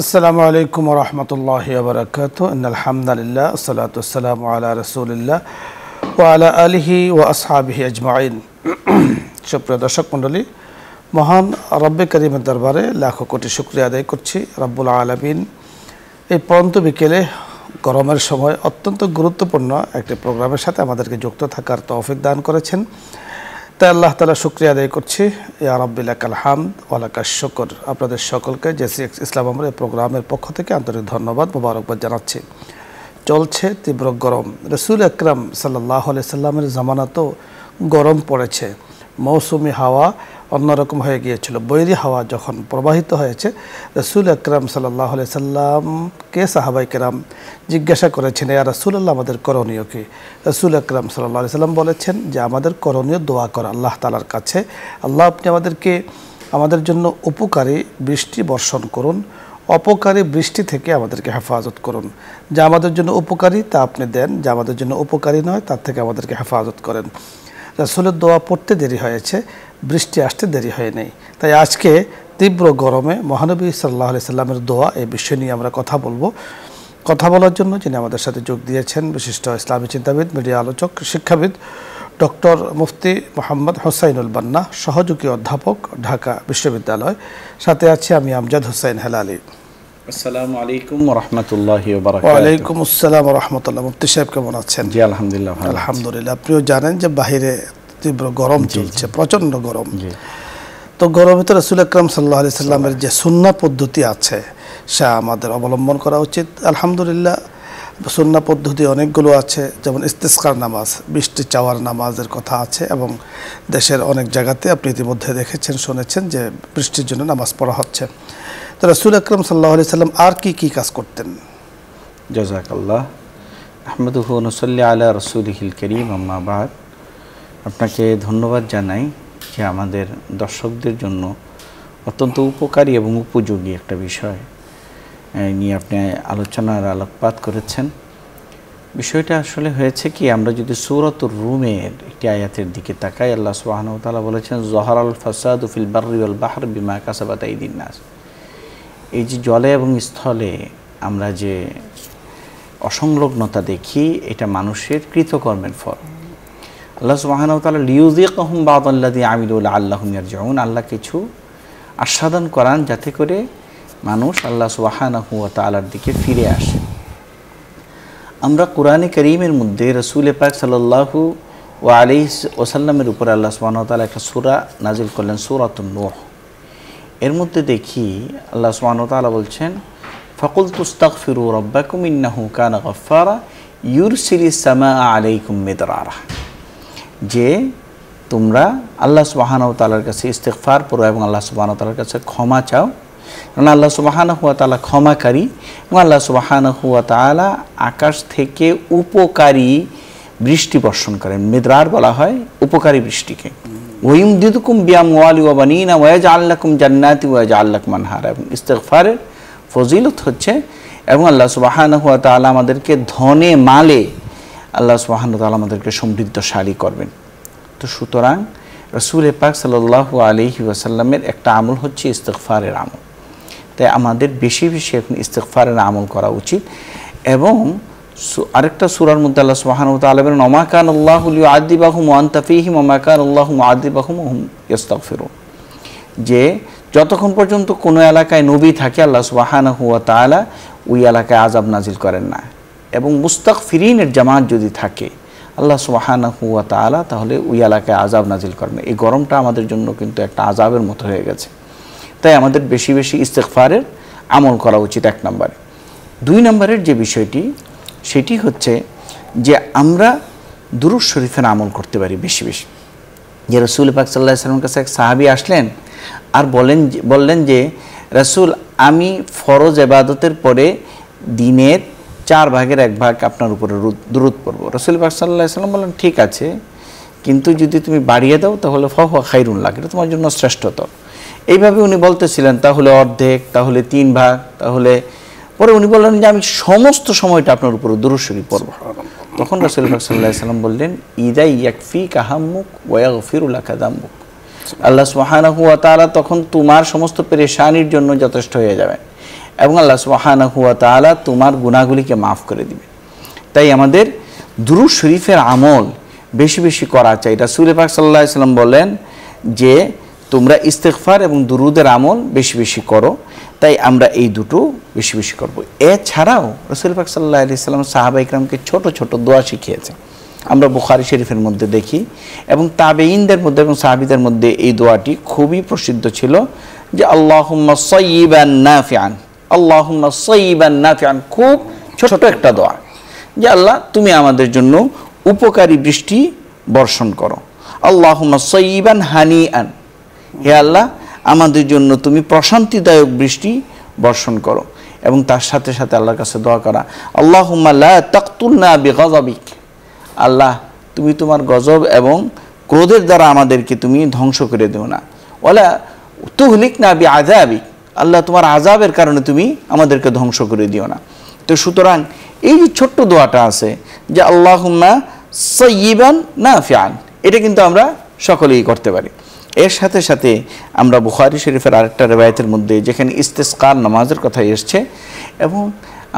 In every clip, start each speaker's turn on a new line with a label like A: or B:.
A: আসসালামু আলাইকুম রহমতুল্লাহ বরকাত আলহামদুলিল্লাহ সালাত সালাম আলা রসুলিল্লাহ ও আলা আলহি ও আসহাবিহি আজমাইন সুপ্রিয় দর্শক মণ্ডলী মহান রব্বে করিমের দরবারে লাখো কোটি শুক্রিয়া আদায় করছি রব্বুল আলমিন এই পরন্ত বিকেলে গরমের সময় অত্যন্ত গুরুত্বপূর্ণ একটি প্রোগ্রামের সাথে আমাদেরকে যুক্ত থাকার তৌফিক দান করেছেন তাই আল্লাহ তালা শুক্রিয়া আদায় করছি ইয়া রব্বিলাকাল ওয়ালাকা শকর আপনাদের সকলকে জেসি ইসলাম আমার এই প্রোগ্রামের পক্ষ থেকে আন্তরিক ধন্যবাদ মোবারকবাদ জানাচ্ছি চলছে তীব্র গরম রসুল একরাম সাল্লাহ আলিয়া সাল্লামের জামানাতেও গরম পড়েছে মৌসুমি হাওয়া অন্যরকম হয়ে গিয়েছিল বৈরী হাওয়া যখন প্রবাহিত হয়েছে রসুল আকরাম সাল্লাহ সাল্লামকে সাহাবাই কেরাম জিজ্ঞাসা করেছেন এ আল্লাহ আমাদের করণীয় কি রসুল আকরাম সাল্লাহ সাল্লাম বলেছেন যে আমাদের করণীয় দোয়া করা আল্লাহ তালার কাছে আল্লাহ আপনি আমাদেরকে আমাদের জন্য উপকারী বৃষ্টি বর্ষণ করুন অপকারী বৃষ্টি থেকে আমাদেরকে হেফাজত করুন যা আমাদের জন্য উপকারী তা আপনি দেন যা আমাদের জন্য উপকারী নয় তার থেকে আমাদেরকে হেফাজত করেন রসুলের দোয়া পড়তে দেরি হয়েছে বৃষ্টি আসতে দেরি হয় নাই তাই আজকে তীব্র গরমে মহানবী সাল্লাহ আলি সাল্লামের দোয়া এই বিষয় নিয়ে আমরা কথা বলবো কথা বলার জন্য যিনি আমাদের সাথে যোগ দিয়েছেন বিশিষ্ট ইসলামী চিন্তাবিদ মিডিয়া আলোচক শিক্ষাবিদ ডক্টর মুফতি মোহাম্মদ হোসাইনুল বান্না সহযোগী অধ্যাপক ঢাকা বিশ্ববিদ্যালয় সাথে আছি আমি আমজাদ হোসাইন হেলালি
B: আসসালামু আলাইকুম রহমতুল্লাহ ওয়ালাইকুম
A: আসসালাম রহমতুল্লাহ মুফতি সাহেব কেমন আছেন জি আলহামদুলিল্লাহ আলহামদুলিল্লাহ আপনিও জানেন যে বাহিরে তীব্র গরম চলছে প্রচণ্ড গরম তো গরমে তো রসুল আকরম সাল্লাহ আলি সাল্লামের যে সুন্না পদ্ধতি আছে সে আমাদের অবলম্বন করা উচিত আলহামদুলিল্লাহ সুন্না পদ্ধতি অনেকগুলো আছে যেমন ইস্তেস্কার নামাজ বৃষ্টি চাওয়ার নামাজের কথা আছে এবং দেশের অনেক জায়গাতে আপনি ইতিমধ্যে দেখেছেন শুনেছেন যে বৃষ্টির জন্য নামাজ পড়া হচ্ছে তো রসুল আকরম সাল্লাহ আলি সাল্লাম আর কি কি কাজ করতেন জজাকাল্লাহ আহমদ আহমদুহ
B: আল্লাহ রসুল হিল করিম আম্মাবাদ আপনাকে ধন্যবাদ জানাই যে আমাদের দর্শকদের জন্য অত্যন্ত উপকারী এবং উপযোগী একটা বিষয় নিয়ে আপনি আলোচনার আলোকপাত করেছেন বিষয়টা আসলে হয়েছে কি আমরা যদি সুরত রুমের একটি আয়াতের দিকে তাকাই আল্লাহ সুবাহনতালা বলেছেন জহর আল ফাসাদ উফিল বার্রিউল বাহার বিমা কাসাবাত দিন নাস এই যে জলে এবং স্থলে আমরা যে অসংলগ্নতা দেখি এটা মানুষের কৃতকর্মের ফল আল্লাহ সুবাহানতাল লিউজিক আহম বাদ আল্লাহ দিয়ে আমিরুল মিয়ার যেমন আল্লাহ কিছু আস্বাদন করান যাতে করে মানুষ আল্লাহ সুবাহান তালার দিকে ফিরে আসে আমরা কোরআনে করিমের মধ্যে রসুল পাক সাল্লাহু ও আলি ওসাল্লামের উপর আল্লাহ তালা একটা সুরা নাজিল করলেন সুরাত নোহ এর মধ্যে দেখি আল্লাহ তালা বলছেন ফকুল তুস্তাক ফিরু রব্বাকুম ইন্নাহু কানা গফারা সিরি সামা আলাইকুম মেদরারা যে তোমরা আল্লাহ সুবাহানাউ তালার কাছে ইস্তেকফার পড়ো এবং আল্লাহ সুবাহানাউ তালার কাছে ক্ষমা চাও কারণ আল্লাহ সুবাহান হুয়া তালা ক্ষমাকারী এবং আল্লাহ সুবাহান হুয়া তালা আকাশ থেকে উপকারী বৃষ্টি বর্ষণ করেন মেদরার বলা হয় উপকারী বৃষ্টিকে ওইম দিদুকুম বিয়াম ওয়ালি না ওয়াজ আল্লাকুম জান্নাতি ওয়াজ আল্লাক মানহার এবং ইস্তেকফারের ফজিলত হচ্ছে এবং আল্লাহ সুবাহান হুয়া তালা আমাদেরকে ধনে মালে আল্লাহ সুহানতাল আমাদেরকে সমৃদ্ধশালী করবেন তো সুতরাং রসুল পাক সাল্লাহু আলহি ওয়াসাল্লামের একটা আমল হচ্ছে ইস্তেকফারের আমল তাই আমাদের বেশি বেশি এখন ইস্তেকফারের আমল করা উচিত এবং আরেকটা সুরার মধ্যে আল্লাহ সুহানুত আলমের নমাকান আল্লাহ আদিবাহুম ওয়ান্তাফিহিম ওমাকান আল্লাহ আদিবাহুম হুম ইস্তাকফিরুন যে যতক্ষণ পর্যন্ত কোনো এলাকায় নবী থাকে আল্লাহ সুবাহানা হুয়া তালা ওই এলাকায় আজাব নাজিল করেন না এবং মুস্তাক ফিরিনের জামাত যদি থাকে আল্লাহ সুবাহানা হুয়া তালা তাহলে ওই এলাকায় আজাব নাজিল করেন এই গরমটা আমাদের জন্য কিন্তু একটা আজাবের মতো হয়ে গেছে তাই আমাদের বেশি বেশি ইস্তেকফারের আমল করা উচিত এক নম্বরে দুই নম্বরের যে বিষয়টি সেটি হচ্ছে যে আমরা দুরুস শরীফের আমল করতে পারি বেশি বেশি যে রসুল পাক সাল্লাহ সাল্লামের কাছে এক সাহাবি আসলেন আর বলেন বললেন যে রসুল আমি ফরজ এবাদতের পরে দিনের চার ভাগের এক ভাগ আপনার উপরে দূরত পড়বো রসুল পাক সাল্লাহ সাল্লাম বললেন ঠিক আছে কিন্তু যদি তুমি বাড়িয়ে দাও তাহলে ফ খাইরুন লাগে এটা তোমার জন্য শ্রেষ্ঠতর এইভাবে উনি বলতেছিলেন তাহলে অর্ধেক তাহলে তিন ভাগ তাহলে পরে উনি বললেন যে আমি সমস্ত সময়টা আপনার উপরে দূরস্বরী পড়ব তখন রসুল পাক সাল্লাহ সাল্লাম বললেন ইদাই ইয়াকফি কাহাম্মুক ওয়া ফিরুল্লা কাদাম্মুক আল্লাহ সুহানা হুয়া তারা তখন তোমার সমস্ত পেরেশানির জন্য যথেষ্ট হয়ে যাবে এবং আল্লাহ সুবাহানা হুয়া তালা তোমার গুণাগুলিকে মাফ করে দিবে তাই আমাদের দুরু শরীফের আমল বেশি বেশি করা চাই রাসুলে পাক সাল্লাহ সাল্লাম বলেন যে তোমরা ইস্তেকফার এবং দুরুদের আমল বেশি বেশি করো তাই আমরা এই দুটো বেশি বেশি করব। এছাড়াও রসুল পাক সাল্লাহ আলি সাল্লাম সাহাবা ইকরামকে ছোট ছোট দোয়া শিখিয়েছে আমরা বুখারি শরীফের মধ্যে দেখি এবং তাবেইনদের মধ্যে এবং সাহাবিদের মধ্যে এই দোয়াটি খুবই প্রসিদ্ধ ছিল যে আল্লাহ সঈবান না নাফিয়ান আল্লাহুম্মা নাফিয়ান খুব ছোট একটা দোয়া যে আল্লাহ তুমি আমাদের জন্য উপকারী বৃষ্টি বর্ষণ করো আল্লাহ সঈবান হানি আন হে আল্লাহ আমাদের জন্য তুমি প্রশান্তিদায়ক বৃষ্টি বর্ষণ করো এবং তার সাথে সাথে আল্লাহর কাছে দোয়া করা আল্লাহ তাকতুল্না তাকতুলনা বিগযাবিক আল্লাহ তুমি তোমার গজব এবং ক্রোধের দ্বারা আমাদেরকে তুমি ধ্বংস করে দেও না ওলা তুহলিক না বি আজাবিক আল্লাহ তোমার আজাবের কারণে তুমি আমাদেরকে ধ্বংস করে দিও না তো সুতরাং এই যে ছোট্ট দোয়াটা আছে যে আল্লাহুম্মা সৈবান না ফিয়ান এটা কিন্তু আমরা সকলেই করতে পারি এর সাথে সাথে আমরা বুখারি শরীফের আরেকটা রেবায়তের মধ্যে যেখানে ইস্তেসকার নামাজের কথা এসছে এবং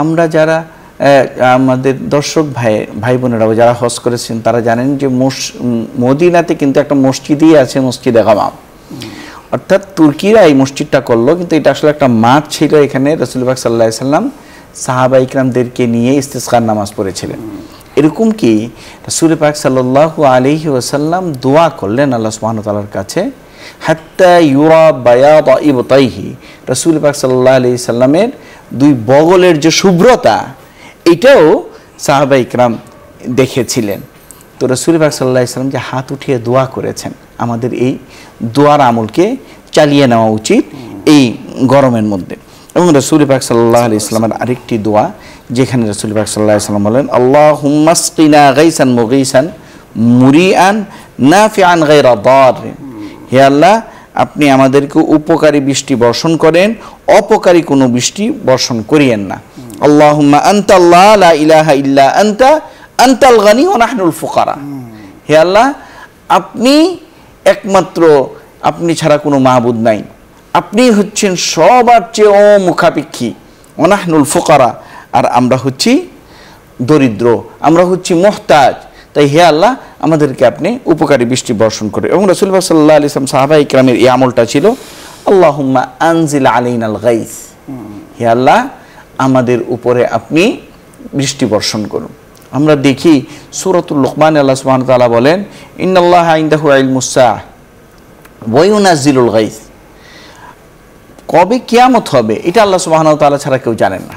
B: আমরা যারা আমাদের দর্শক ভাই ভাই বোনেরাও যারা হজ করেছেন তারা জানেন যে মোস মদিনাতে কিন্তু একটা মসজিদই আছে মসজিদে গামাম অর্থাৎ তুর্কিরা এই মসজিদটা করলো কিন্তু এটা আসলে একটা মাঠ ছিল এখানে রসুলবাগ সাল্লাহ সাল্লাম সাহাবা ইকরামদেরকে নিয়ে ইস্তেসকার নামাজ পড়েছিলেন এরকম কি রসুল পাক সাল্লাহু আলহি ওসাল্লাম দোয়া করলেন আল্লাহ তালার কাছে হাত্তা ইউরা বায়া ইবতাইহি রসুল পাক সাল্লাহ আলি সাল্লামের দুই বগলের যে শুভ্রতা এটাও সাহাবা ইকরাম দেখেছিলেন তো রসুল পাক সাল্লাহ ইসলাম যে হাত উঠিয়ে দোয়া করেছেন আমাদের এই দোয়ার আমলকে চালিয়ে নেওয়া উচিত এই গরমের মধ্যে এবং রসুল পাক সাল্লাহ আলি ইসলামের আরেকটি দোয়া যেখানে রসুল পাক সাল্লাহ ইসলাম বলেন আল্লাহ হুম্মাসকিনা গাইসান মুগাইসান মুরিয়ান না ফিয়ান গাইরা দর হে আল্লাহ আপনি আমাদেরকে উপকারী বৃষ্টি বর্ষণ করেন অপকারী কোনো বৃষ্টি বর্ষণ করিয়েন না আল্লাহুম্মা আন্তা আল্লাহ লা ইলাহা ইল্লা আন্তা আন্তাল গানি ওনাহনুল ফুকারা হে আল্লাহ আপনি একমাত্র আপনি ছাড়া কোনো মাহবুদ নাই আপনি হচ্ছেন সবার চেয়ে অমুখাপেক্ষী অনাহনুল ফোকারা আর আমরা হচ্ছি দরিদ্র আমরা হচ্ছি মোহতাজ তাই হে আল্লাহ আমাদেরকে আপনি উপকারী বৃষ্টি বর্ষণ করে এবং রসুল্লাহ সাল্লাহ ইসলাম সাহাবা ইকরামের এই আমলটা ছিল আল্লাহ আনজিল আলীন আল গাইস হে আল্লাহ আমাদের উপরে আপনি বৃষ্টি বর্ষণ করুন আমরা দেখি সুরতুল লোকমান আল্লাহ সুহান তালা বলেন ইন্নআল্লাহ আইন্দাহু আইল মুসা ওয়ুনাজিলুল গাইস কবে কিয়ামত হবে এটা আল্লাহ সুবাহান তালা ছাড়া কেউ জানেন না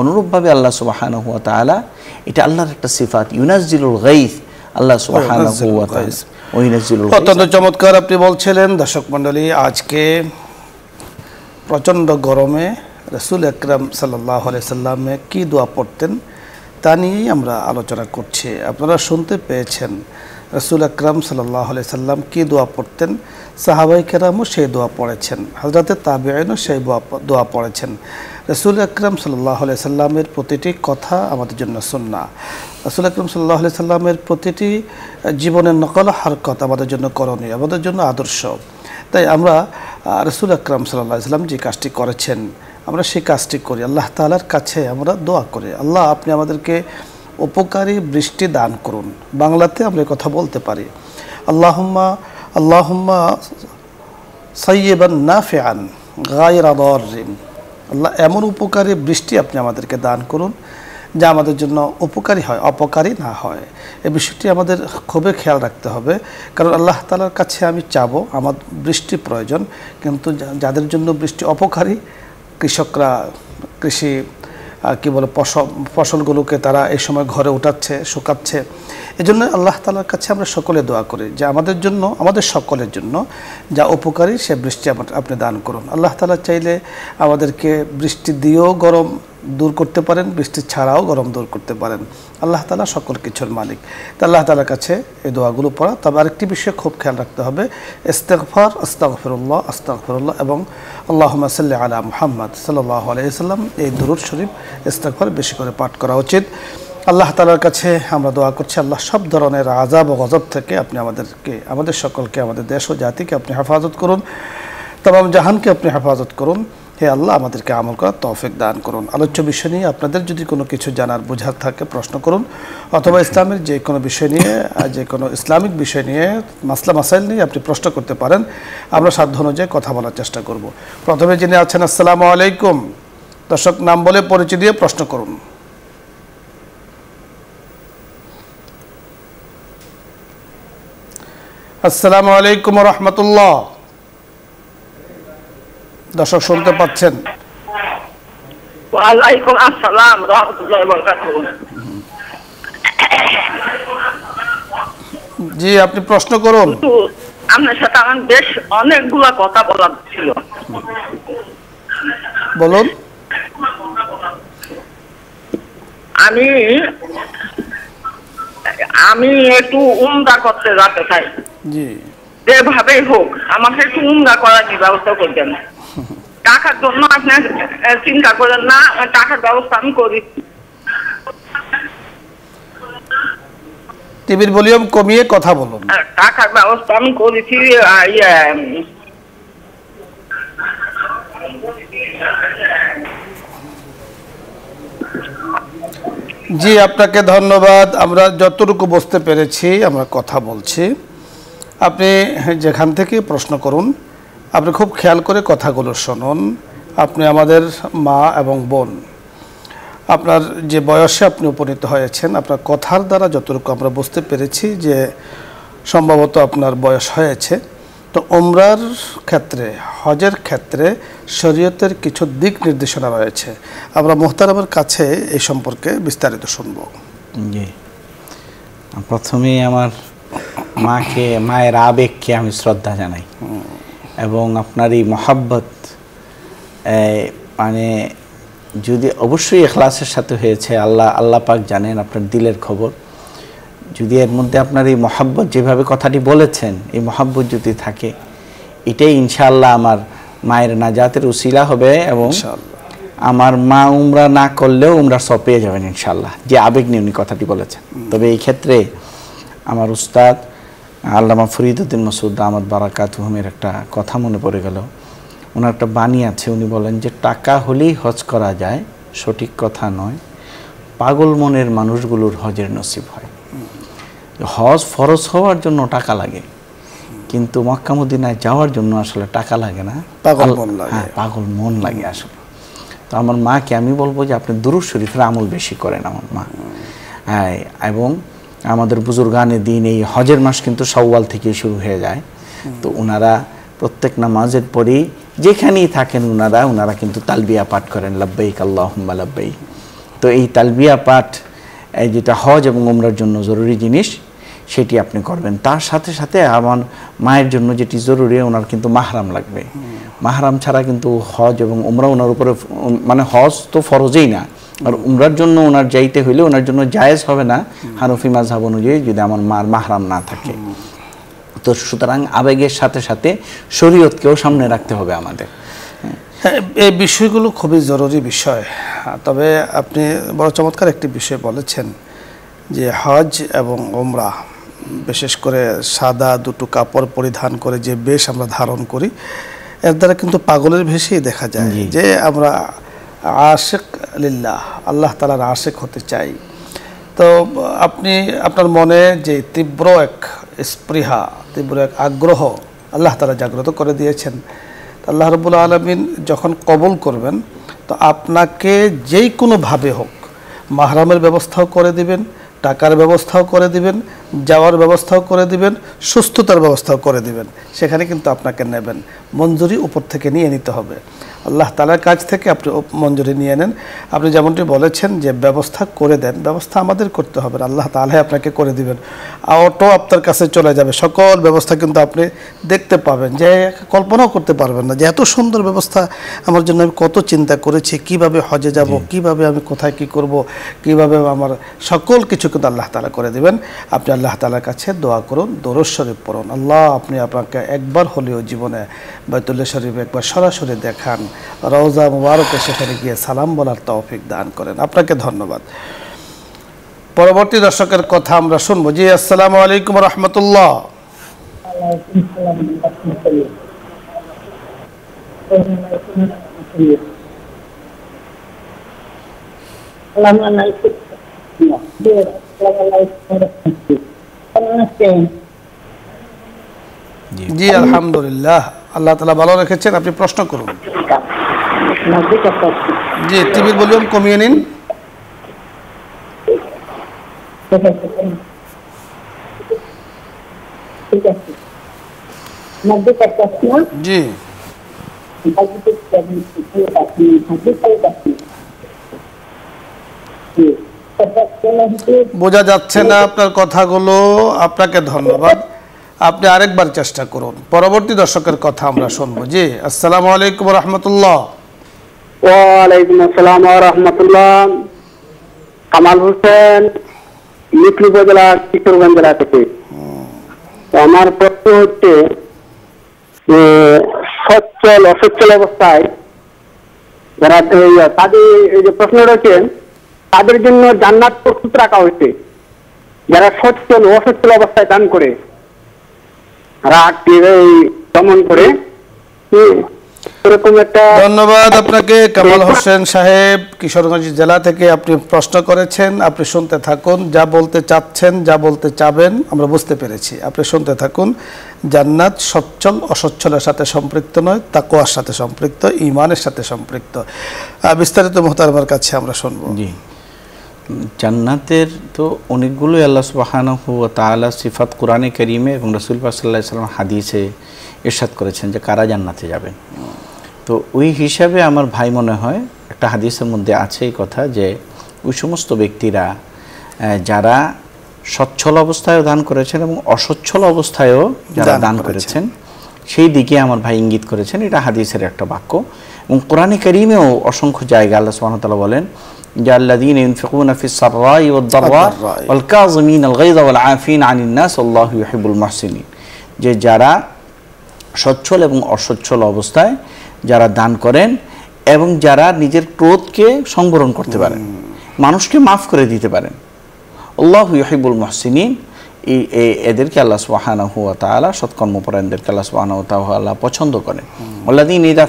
B: অনুরূপভাবে আল্লাহ সুবাহান হুয়া তালা এটা আল্লাহর একটা সিফাত ইউনাস ইউনাজিলুল গাইস আল্লাহ সুবাহান অত্যন্ত
A: চমৎকার আপনি বলছিলেন দর্শক মন্ডলী আজকে প্রচণ্ড গরমে রসুল একরাম সাল্লাহ সাল্লামে কী দোয়া পড়তেন তা নিয়েই আমরা আলোচনা করছি আপনারা শুনতে পেয়েছেন রসুল আকরাম সাল্লাহ সাল্লাম কী দোয়া পড়তেন সাহাবাই কেরামও সেই দোয়া পড়েছেন হজরতে তাবেআনও সেই দোয়া পড়েছেন রসুল আকরাম সাল্লাহ সাল্লামের প্রতিটি কথা আমাদের জন্য শুননা রসুল আকরম সাল্লাহ সাল্লামের প্রতিটি জীবনের নকল হারকত আমাদের জন্য করণীয় আমাদের জন্য আদর্শ তাই আমরা রসুল আকরাম সাল্লাহ সাল্লাম যে কাজটি করেছেন আমরা সেই কাজটি করি আল্লাহ তালার কাছে আমরা দোয়া করি আল্লাহ আপনি আমাদেরকে উপকারী বৃষ্টি দান করুন বাংলাতে আমরা কথা বলতে পারি আল্লাহম্মা আল্লাহম্মা সাইয়েবান না ফেয়ান গায়রা রিম আল্লাহ এমন উপকারী বৃষ্টি আপনি আমাদেরকে দান করুন যা আমাদের জন্য উপকারী হয় অপকারী না হয় এ বিষয়টি আমাদের খুবই খেয়াল রাখতে হবে কারণ আল্লাহ তালার কাছে আমি চাবো আমার বৃষ্টি প্রয়োজন কিন্তু যাদের জন্য বৃষ্টি অপকারী কৃষকরা কৃষি কি বলে ফসল ফসলগুলোকে তারা এই সময় ঘরে উঠাচ্ছে শুকাচ্ছে এজন্য আল্লাহ তালার কাছে আমরা সকলে দোয়া করি যে আমাদের জন্য আমাদের সকলের জন্য যা উপকারী সে বৃষ্টি আপনি দান করুন আল্লাহ তালা চাইলে আমাদেরকে বৃষ্টি দিয়েও গরম দূর করতে পারেন বৃষ্টি ছাড়াও গরম দূর করতে পারেন আল্লাহ তালা সকল কিছুর মালিক তা আল্লাহ তালার কাছে এই দোয়াগুলো পড়া তবে আরেকটি বিষয়ে খুব খেয়াল রাখতে হবে ইস্তেকফর আস্তাকফিরুল্লাহ আস্তাকফিরুল্লাহ এবং আল্লাহ সাল্লি আলা মুহাম্মদ সাল্লাহ আলাইসাল্লাম এই দুরুদ শরীফ ইস্তেকফর বেশি করে পাঠ করা উচিত আল্লাহ তালার কাছে আমরা দোয়া করছি আল্লাহ সব ধরনের আজাব ও গজব থেকে আপনি আমাদেরকে আমাদের সকলকে আমাদের দেশ ও জাতিকে আপনি হেফাজত করুন তমাম জাহানকে আপনি হেফাজত করুন হে আল্লাহ আমাদেরকে আমল করার তৌফিক দান করুন আলোচ্য বিষয় নিয়ে আপনাদের যদি কোনো কিছু জানার বোঝার থাকে প্রশ্ন করুন অথবা ইসলামের যে কোনো বিষয় নিয়ে যে কোনো ইসলামিক বিষয় নিয়ে মাসলা মাসাইল নিয়ে আপনি প্রশ্ন করতে পারেন আমরা সাধ্য অনুযায়ী কথা বলার চেষ্টা করব প্রথমে যিনি আছেন আসসালামু আলাইকুম দর্শক নাম বলে পরিচয় দিয়ে প্রশ্ন করুন আসসালামু আলাইকুম রহমতুল্লাহ দর্শক শুনতে পাচ্ছেন
B: আসসালাম রহমতুল্লাহ
A: জি আপনি প্রশ্ন করুন
B: আপনার সাথে আমার বেশ অনেকগুলা কথা বলার ছিল বলুন আমি আমি একটু উমদা করতে যেতে চাই জি যেভাবেই হোক আমাকে একটু উমদা করার কি ব্যবস্থা করবেন টাকার জন্য আপনার চিন্তা করেন না টাকার ব্যবস্থা আমি করি
A: টিভির ভলিউম কমিয়ে কথা বলুন
B: টাকার ব্যবস্থা আমি করেছি ইয়ে,
A: জি আপনাকে ধন্যবাদ আমরা যতটুকু বুঝতে পেরেছি আমরা কথা বলছি আপনি যেখান থেকে প্রশ্ন করুন আপনি খুব খেয়াল করে কথাগুলো শুনুন আপনি আমাদের মা এবং বোন আপনার যে বয়সে আপনি উপনীত হয়েছেন আপনার কথার দ্বারা যতটুকু আমরা বুঝতে পেরেছি যে সম্ভবত আপনার বয়স হয়েছে তো ওমরার ক্ষেত্রে হজের ক্ষেত্রে শরীয়তের কিছু দিক নির্দেশনা রয়েছে আমরা মোহতারামের কাছে এই সম্পর্কে বিস্তারিত শুনব জি
B: প্রথমে আমার মাকে মায়ের আবেগকে আমি শ্রদ্ধা জানাই এবং আপনার এই মহাব্বত মানে যদি অবশ্যই এখলাসের সাথে হয়েছে আল্লাহ আল্লাহ পাক জানেন আপনার দিলের খবর যদি এর মধ্যে আপনার এই মহাব্বত যেভাবে কথাটি বলেছেন এই মহাব্বত যদি থাকে এটাই ইনশাআল্লাহ আমার মায়ের নাজাতের উশিলা হবে এবং আমার মা উমরা না করলেও উমরা সব পেয়ে যাবেন ইনশাআল্লাহ যে আবেগ নিয়ে উনি কথাটি বলেছেন তবে এই ক্ষেত্রে আমার উস্তাদ আল্লামা ফরিদুদ্দিন মাসুদ আহমদ বারাকাত হুমের একটা কথা মনে পড়ে গেল ওনার একটা বাণী আছে উনি বলেন যে টাকা হলেই হজ করা যায় সঠিক কথা নয় পাগল মনের মানুষগুলোর হজের নসিব হয় হজ ফরজ হওয়ার জন্য টাকা লাগে কিন্তু মক্কামুদ্দিনায় যাওয়ার জন্য আসলে টাকা লাগে না পাগল মন লাগে হ্যাঁ পাগল মন লাগে আসলে তো আমার মাকে আমি বলবো যে আপনি দুরুদ শরীফের আমল বেশি করেন আমার মা হ্যাঁ এবং আমাদের বুজুর্গানে দিন এই হজের মাস কিন্তু সওয়াল থেকে শুরু হয়ে যায় তো ওনারা প্রত্যেক নামাজের পরেই যেখানেই থাকেন ওনারা ওনারা কিন্তু তালবিয়া পাঠ করেন লব্বাইক আল্লাহম্বা লব্বাই তো এই তালবিয়া পাঠ যেটা হজ এবং ওমরার জন্য জরুরি জিনিস সেটি আপনি করবেন তার সাথে সাথে আমার মায়ের জন্য যেটি জরুরি ওনার কিন্তু মাহরাম লাগবে মাহরাম ছাড়া কিন্তু হজ এবং ওমরা ওনার উপরে মানে হজ তো ফরজেই না আর উমরার জন্য ওনার যাইতে হইলে ওনার জন্য জায়েজ হবে না হানফি মাঝহাব অনুযায়ী যদি আমার মার মাহরাম না থাকে তো সুতরাং আবেগের সাথে সাথে
A: শরীয়তকেও সামনে রাখতে হবে আমাদের হ্যাঁ, এই বিষয়গুলো খুবই জরুরি বিষয় তবে আপনি বড় চমৎকার একটি বিষয় বলেছেন যে হজ এবং ওমরা বিশেষ করে সাদা দুটো কাপড় পরিধান করে যে বেশ আমরা ধারণ করি এর দ্বারা কিন্তু পাগলের ভেসেই দেখা যায় যে আমরা আশেক লিল্লাহ আল্লাহ তালার আশেক হতে চাই তো আপনি আপনার মনে যে তীব্র এক স্পৃহা তীব্র এক আগ্রহ আল্লাহ তালা জাগ্রত করে দিয়েছেন আল্লাহ রবুল আলমিন যখন কবল করবেন তো আপনাকে যেই কোনোভাবে হোক মাহরামের ব্যবস্থাও করে দিবেন টাকার ব্যবস্থাও করে দিবেন যাওয়ার ব্যবস্থাও করে দিবেন সুস্থতার ব্যবস্থাও করে দিবেন সেখানে কিন্তু আপনাকে নেবেন মঞ্জুরি উপর থেকে নিয়ে নিতে হবে আল্লাহ তালার কাছ থেকে আপনি মঞ্জুরি নিয়ে নেন আপনি যেমনটি বলেছেন যে ব্যবস্থা করে দেন ব্যবস্থা আমাদের করতে হবে আল্লাহ তালাহে আপনাকে করে দিবেন অটো আপনার কাছে চলে যাবে সকল ব্যবস্থা কিন্তু আপনি দেখতে পাবেন যে কল্পনাও করতে পারবেন না যে এত সুন্দর ব্যবস্থা আমার জন্য আমি কত চিন্তা করেছি কিভাবে হজে যাব কিভাবে আমি কোথায় কি করব কিভাবে আমার সকল কিছু কিন্তু আল্লাহ তালা করে দিবেন আপনি আল্লাহ তালার কাছে দোয়া করুন দরজ শরীফ পড়ুন আল্লাহ আপনি আপনাকে একবার হলেও জীবনে বাইতুল্লা শরীফ একবার সরাসরি দেখান রওজা মুবারকে সেখানে গিয়ে সালাম বলার তৌফিক দান করেন আপনাকে ধন্যবাদ পরবর্তী দর্শকের কথা আমরা শুনবো জি আসসালামু আলাইকুম রহমতুল্লাহ জি আলহামদুলিল্লাহ আল্লাহ তালা ভালো রেখেছেন আপনি প্রশ্ন করুন জি টিভির ভলিউম কমিয়ে নিন জি বোঝা যাচ্ছে না আপনার কথাগুলো আপনাকে ধন্যবাদ আপনি আরেকবার চেষ্টা করুন পরবর্তী দর্শকের কথা আমরা শুনবো জি আসসালামু আলাইকুম রহমতুল্লাহ ওয়ালাইকুম আসসালাম রহমতুল্লাহ কামাল হোসেন আমার প্রশ্ন হচ্ছে সচ্ছল অসচ্ছল অবস্থায় যারা তাদের এই যে প্রশ্ন রয়েছেন তাদের জন্য জান্নাত প্রস্তুত রাখা হয়েছে যারা সচ্ছল অসচ্ছল অবস্থায় দান করে ধন্যবাদ আপনাকে কামাল হোসেন সাহেব কিশোরগঞ্জ জেলা থেকে আপনি প্রশ্ন করেছেন আপনি শুনতে থাকুন যা বলতে চাচ্ছেন যা বলতে চাবেন আমরা বুঝতে পেরেছি আপনি শুনতে থাকুন জান্নাত সচ্ছল অসচ্ছলের সাথে সম্পৃক্ত নয় তাকোয়ার সাথে সম্পৃক্ত ইমানের সাথে সম্পৃক্ত বিস্তারিত মোহতারমার কাছে আমরা শুনবো জি জান্নাতের তো অনেকগুলো আল্লাহ
B: সুবাহানহ তালা সিফাত কোরআনে করিমে এবং রসুল সাল্লা সাল্লাম হাদিসে ইরশাদ করেছেন যে কারা জান্নাতে যাবেন তো ওই হিসাবে আমার ভাই মনে হয় একটা হাদিসের মধ্যে আছে এই কথা যে ওই সমস্ত ব্যক্তিরা যারা স্বচ্ছল অবস্থায়ও দান করেছেন এবং অসচ্ছল অবস্থায়ও যারা দান করেছেন সেই দিকে আমার ভাই ইঙ্গিত করেছেন এটা হাদিসের একটা বাক্য এবং কোরআনে করিমেও অসংখ্য জায়গা আল্লাহ সুবাহতাল্লাহ বলেন যে আল্লাদিন ইউনফিকুনা ফিস সাররাই ওয়াদ দাররা ওয়াল কাযিমিন আল গায়যা ওয়াল আফিন আনিন নাস আল্লাহু ইউহিব্বুল মুহসিনিন যে যারা সচ্ছল এবং অসচ্ছল অবস্থায় যারা দান করেন এবং যারা নিজের ক্রোধকে সংবরণ করতে পারেন মানুষকে মাফ করে দিতে পারেন আল্লাহ ইহিবুল মহসিনিন এদেরকে আল্লাহ সৎকর্মপরায়ণদেরকে আল্লাহ পছন্দ করেন তাহলে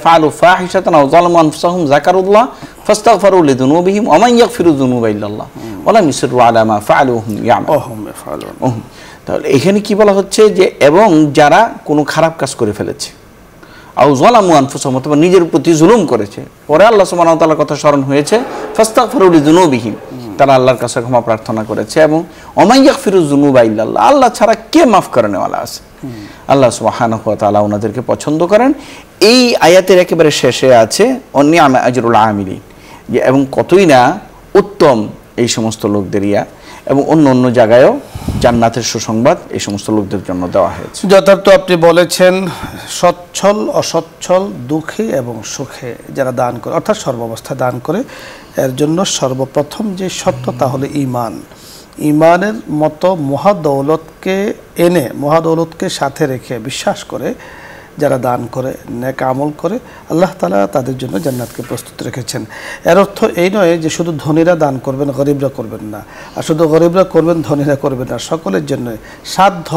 B: এখানে কি বলা হচ্ছে যে এবং যারা কোনো খারাপ কাজ করে ফেলেছে আউ জলামু অথবা নিজের প্রতি জুলুম করেছে পরে আল্লাহ সুবহানাহু ওয়া কথা স্মরণ হয়েছে ফাস্তাগফিরু বিহিম তারা আল্লাহর কাছে ক্ষমা প্রার্থনা করেছে এবং অমাইয়া ফিরুজুনু বা আল্লাহ ছাড়া কে মাফ করেনেওয়ালা আছে আল্লাহ সুবাহান তালা ওনাদেরকে পছন্দ করেন এই আয়াতের একেবারে শেষে আছে অন্য আজরুল আমিলিন এবং কতই না উত্তম এই সমস্ত লোকদের ইয়া এবং অন্য অন্য জায়গায়ও জান্নাতের সুসংবাদ এই সমস্ত লোকদের জন্য দেওয়া হয়েছে
A: যথার্থ আপনি বলেছেন সচ্ছল অসচ্ছল দুঃখে এবং সুখে যারা দান করে অর্থাৎ সর্বাবস্থা দান করে এর জন্য সর্বপ্রথম যে সত্য তা হলো ইমান ইমানের মতো মহাদৌলতকে এনে মহাদৌলতকে সাথে রেখে বিশ্বাস করে যারা দান করে নেক আমল করে আল্লাহ তালা তাদের জন্য জান্নাতকে প্রস্তুত রেখেছেন এর অর্থ এই নয় যে শুধু ধনীরা দান করবেন গরিবরা করবেন না আর শুধু গরিবরা করবেন ধনীরা করবেন না সকলের জন্য সাধ্য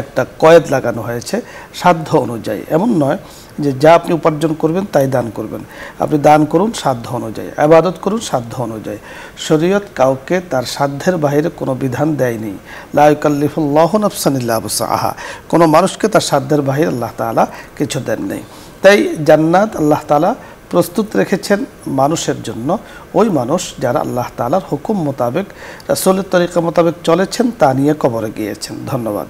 A: একটা কয়েদ লাগানো হয়েছে সাধ্য অনুযায়ী এমন নয় যে যা আপনি উপার্জন করবেন তাই দান করবেন আপনি দান করুন সাধ্য অনুযায়ী আবাদত করুন সাধ্য অনুযায়ী শরীয়ত কাউকে তার সাধ্যের বাইরে কোনো বিধান দেয়নি লাউকাল্লিফুল্লাহ নফসানিল্লা আহা কোনো মানুষকে তার সাধ্যের বাইরে আল্লাহ তালা কিছু দেন নেই তাই জান্নাত আল্লাহ তালা প্রস্তুত রেখেছেন মানুষের জন্য ওই মানুষ যারা আল্লাহ তালার হুকুম মোতাবেক রাসলের তরিকা মোতাবেক চলেছেন তা নিয়ে কবরে গিয়েছেন ধন্যবাদ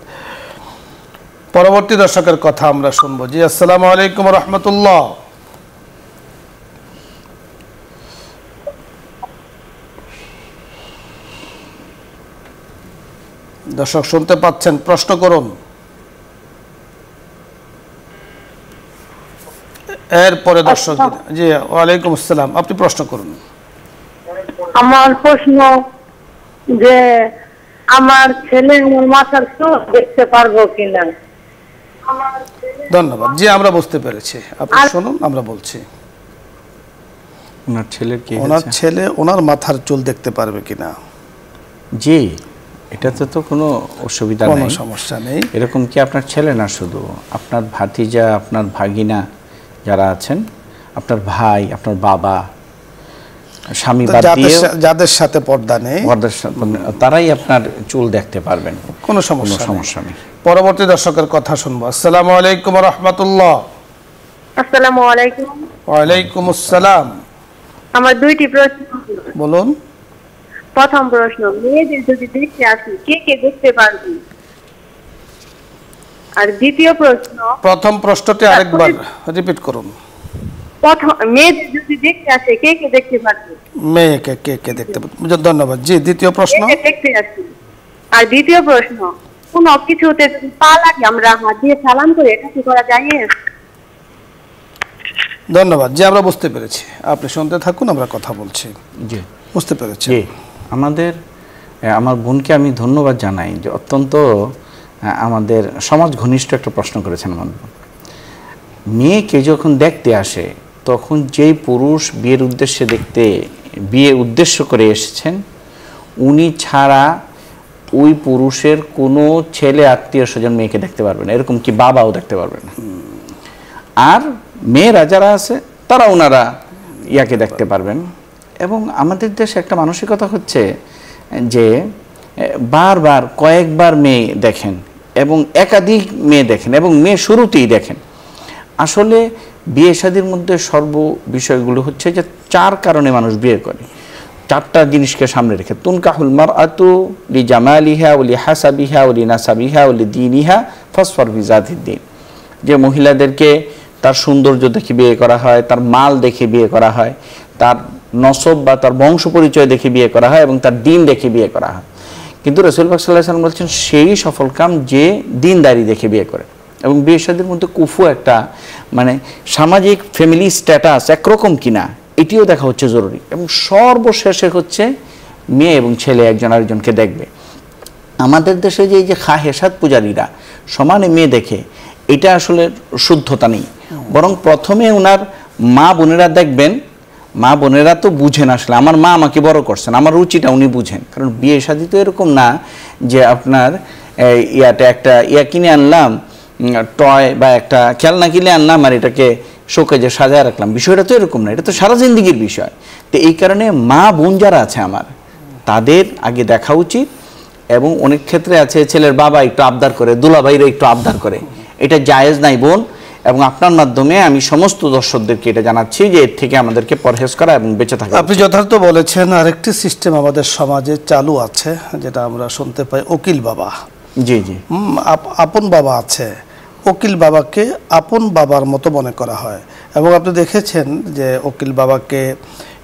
A: পরবর্তী দর্শকের কথা আমরা শুনবো জি আসসালামু আলাইকুম রহমতুল্লাহ দর্শক শুনতে পাচ্ছেন প্রশ্ন করুন এরপরে দর্শক আচ্ছা। জি ওয়ালাইকুম আসসালাম আপনি প্রশ্ন করুন
B: আমার প্রশ্ন যে আমার ছেলে আমার মাথার চোখ দেখতে পারবো কিনা
A: ধন্যবাদ জি আমরা বুঝতে পেরেছি আপনি শুনুন আমরা বলছি ওনার ছেলের কি ওনার ছেলে ওনার মাথার চুল দেখতে পারবে কিনা জি এটাতে
B: তো কোনো অসুবিধা নেই সমস্যা নেই এরকম কি আপনার ছেলে না শুধু আপনার ভাতিজা আপনার ভাগিনা যারা আছেন আপনার ভাই আপনার বাবা স্বামী বাদ দিয়ে
A: যাদের সাথে পর্দা নেই
B: মানে তারাই আপনার চুল দেখতে
A: পারবেন কোনো সমস্যা সমস্যা নেই পরবর্তী দর্শকের কথা শুনবো আসসালামু আলাইকুম রহমতুল্লাহ আসসালামু আলাইকুম ওয়ালাইকুম আসসালাম আমার দুইটি প্রশ্ন বলুন প্রথম প্রশ্ন মেয়েদের যদি দেখতে আসি কে কে দেখতে পারবে আর দ্বিতীয় প্রশ্ন প্রথম প্রশ্নটি আরেকবার রিপিট করুন
B: কে
A: ধন্যবাদ জি দ্বিতীয় প্রশ্ন আর দ্বিতীয় প্রশ্ন কোন কিছুতে পা লাগে আমরা হাত দিয়ে সালাম করে এটা কি করা যায় ধন্যবাদ জি আমরা বুঝতে পেরেছি আপনি শুনতে থাকুন আমরা কথা বলছি জি বুঝতে পেরেছি আমাদের আমার বোনকে আমি ধন্যবাদ
B: জানাই যে অত্যন্ত আমাদের সমাজ ঘনিষ্ঠ একটা প্রশ্ন করেছেন আমার মেয়েকে যখন দেখতে আসে তখন যেই পুরুষ বিয়ের উদ্দেশ্যে দেখতে বিয়ে উদ্দেশ্য করে এসেছেন উনি ছাড়া ওই পুরুষের কোনো ছেলে আত্মীয় স্বজন মেয়েকে দেখতে পারবে না এরকম কি বাবাও দেখতে পারবে না আর মেয়েরা যারা আছে তারা ওনারা ইয়াকে দেখতে পারবেন এবং আমাদের দেশে একটা মানসিকতা হচ্ছে যে বারবার কয়েকবার মেয়ে দেখেন এবং একাধিক মেয়ে দেখেন এবং মেয়ে শুরুতেই দেখেন আসলে বিয়ে শাদির মধ্যে সর্ব বিষয়গুলো হচ্ছে যে চার কারণে মানুষ বিয়ে করে চারটা জিনিসকে সামনে রেখে কাহুল মার আতু লি জামালিহা ওলি হাসাবিহা ওলি নাসাবিহা ওলি ইহা ফসফর দিন যে মহিলাদেরকে তার সৌন্দর্য দেখে বিয়ে করা হয় তার মাল দেখে বিয়ে করা হয় তার নসব বা তার বংশ পরিচয় দেখে বিয়ে করা হয় এবং তার দিন দেখে বিয়ে করা হয় কিন্তু রসুল পাক সাল্লাহ সাল্লাম বলছেন সেই সফল কাম যে দিনদারি দেখে বিয়ে করে এবং শাদির মধ্যে কুফু একটা মানে সামাজিক ফ্যামিলি স্ট্যাটাস একরকম কিনা এটিও দেখা হচ্ছে জরুরি এবং সর্বশেষে হচ্ছে মেয়ে এবং ছেলে একজন আরেকজনকে দেখবে আমাদের দেশে যে এই যে হেসাদ পূজারীরা সমানে মেয়ে দেখে এটা আসলে শুদ্ধতা নেই বরং প্রথমে ওনার মা বোনেরা দেখবেন মা বোনেরা তো বুঝেন আসলে আমার মা আমাকে বড় করছেন আমার রুচিটা উনি বুঝেন কারণ বিয়ে শাদি তো এরকম না যে আপনার ইয়াটা একটা ইয়া কিনে আনলাম টয় বা একটা খেলনা কিনে আনলাম আর এটাকে শোকেজে সাজায় রাখলাম বিষয়টা তো এরকম না এটা তো সারা জিন্দিগির বিষয় তো এই কারণে মা বোন যারা আছে আমার তাদের আগে দেখা উচিত এবং অনেক ক্ষেত্রে আছে ছেলের বাবা একটু আবদার করে দুলাভাইরা একটু আবদার করে এটা জায়েজ নাই বোন এবং আপনার মাধ্যমে আমি সমস্ত দর্শকদেরকে এটা জানাচ্ছি যে এর থেকে আমাদেরকে পরহেজ করা এবং বেঁচে থাকা আপনি
A: যথার্থ বলেছেন আরেকটি সিস্টেম আমাদের সমাজে চালু আছে যেটা আমরা শুনতে পাই উকিল বাবা জি জি আপন বাবা আছে ওকিল বাবাকে আপন বাবার মতো মনে করা হয় এবং আপনি দেখেছেন যে ওকিল বাবাকে